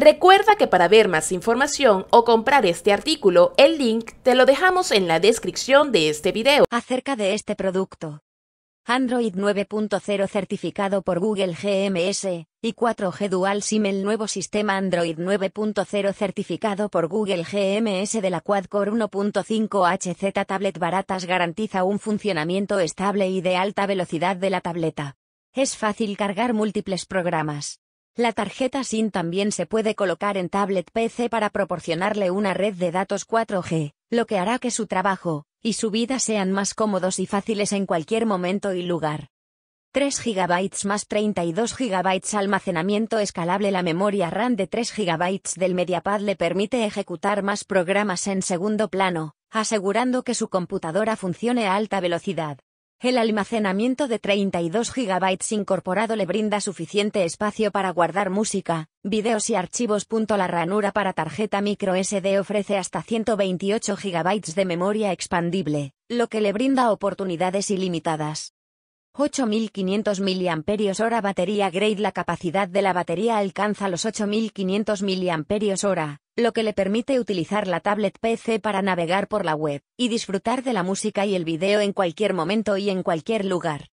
Recuerda que para ver más información o comprar este artículo, el link te lo dejamos en la descripción de este video. Acerca de este producto. Android 9.0 certificado por Google GMS, y 4G Dual SIM el nuevo sistema Android 9.0 certificado por Google GMS de la Quad-Core 1.5 HZ tablet baratas garantiza un funcionamiento estable y de alta velocidad de la tableta. Es fácil cargar múltiples programas. La tarjeta SIM también se puede colocar en tablet PC para proporcionarle una red de datos 4G, lo que hará que su trabajo y su vida sean más cómodos y fáciles en cualquier momento y lugar. 3 GB más 32 GB almacenamiento escalable La memoria RAM de 3 GB del MediaPad le permite ejecutar más programas en segundo plano, asegurando que su computadora funcione a alta velocidad. El almacenamiento de 32 GB incorporado le brinda suficiente espacio para guardar música, videos y archivos. La ranura para tarjeta microSD ofrece hasta 128 GB de memoria expandible, lo que le brinda oportunidades ilimitadas. 8500 mAh batería grade La capacidad de la batería alcanza los 8500 mAh, lo que le permite utilizar la tablet PC para navegar por la web y disfrutar de la música y el video en cualquier momento y en cualquier lugar.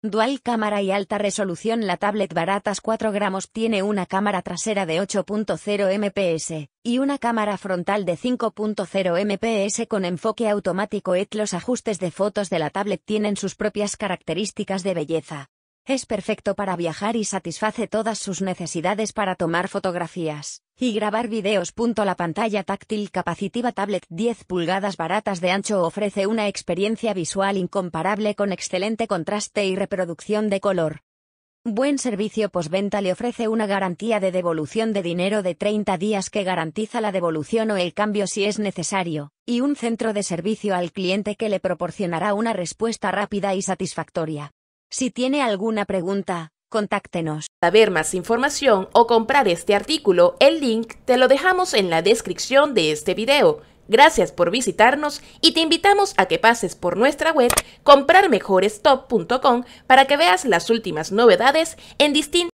Dual cámara y alta resolución La tablet baratas 4 gramos tiene una cámara trasera de 8.0 MPS, y una cámara frontal de 5.0 MPS con enfoque automático ET Los ajustes de fotos de la tablet tienen sus propias características de belleza, es perfecto para viajar y satisface todas sus necesidades para tomar fotografías y grabar videos. La pantalla táctil capacitiva tablet 10 pulgadas baratas de ancho ofrece una experiencia visual incomparable con excelente contraste y reproducción de color. Buen servicio postventa le ofrece una garantía de devolución de dinero de 30 días que garantiza la devolución o el cambio si es necesario, y un centro de servicio al cliente que le proporcionará una respuesta rápida y satisfactoria. Si tiene alguna pregunta, contáctenos. Para ver más información o comprar este artículo, el link te lo dejamos en la descripción de este video. Gracias por visitarnos y te invitamos a que pases por nuestra web comprarmejorestop.com para que veas las últimas novedades en distintos